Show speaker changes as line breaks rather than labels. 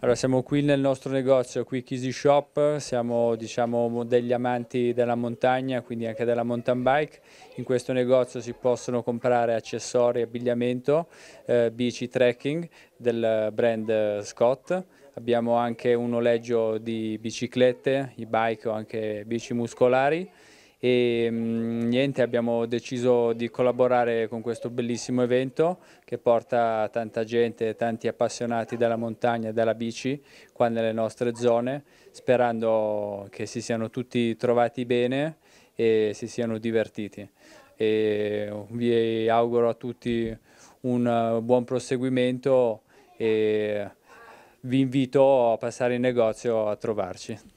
Allora, siamo qui nel nostro negozio, qui Kisi Shop, siamo diciamo, degli amanti della montagna, quindi anche della mountain bike. In questo negozio si possono comprare accessori, abbigliamento, eh, bici trekking del brand eh, Scott. Abbiamo anche un noleggio di biciclette, i bike o anche bici muscolari e mm, niente abbiamo deciso di collaborare con questo bellissimo evento che porta tanta gente, tanti appassionati della montagna e della bici qua nelle nostre zone sperando che si siano tutti trovati bene e si siano divertiti e mm, vi auguro a tutti un uh, buon proseguimento e vi invito a passare in negozio
a trovarci.